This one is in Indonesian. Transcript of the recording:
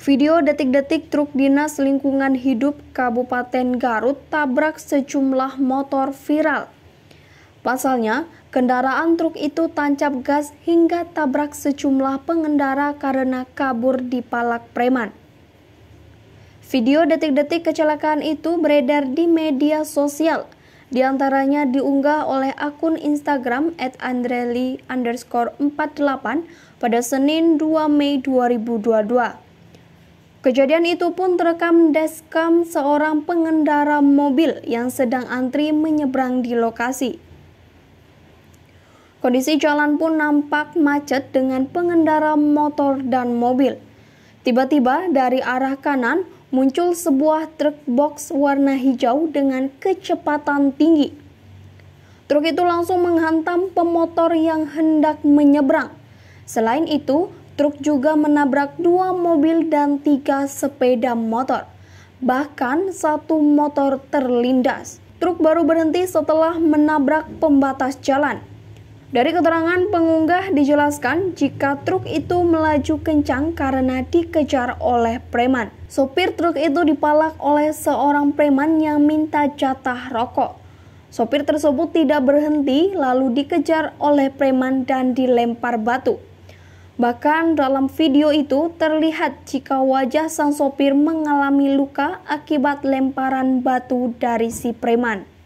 Video detik-detik truk dinas lingkungan hidup Kabupaten Garut tabrak sejumlah motor viral. Pasalnya, kendaraan truk itu tancap gas hingga tabrak sejumlah pengendara karena kabur di palak preman. Video detik-detik kecelakaan itu beredar di media sosial, di antaranya diunggah oleh akun Instagram at 48 pada Senin 2 Mei 2022. Kejadian itu pun terekam dashcam seorang pengendara mobil yang sedang antri menyeberang di lokasi. Kondisi jalan pun nampak macet dengan pengendara motor dan mobil. Tiba-tiba dari arah kanan muncul sebuah truk box warna hijau dengan kecepatan tinggi. Truk itu langsung menghantam pemotor yang hendak menyeberang. Selain itu, truk juga menabrak dua mobil dan tiga sepeda motor. Bahkan satu motor terlindas. Truk baru berhenti setelah menabrak pembatas jalan. Dari keterangan pengunggah dijelaskan jika truk itu melaju kencang karena dikejar oleh preman. Sopir truk itu dipalak oleh seorang preman yang minta jatah rokok. Sopir tersebut tidak berhenti lalu dikejar oleh preman dan dilempar batu. Bahkan dalam video itu terlihat jika wajah sang sopir mengalami luka akibat lemparan batu dari si preman.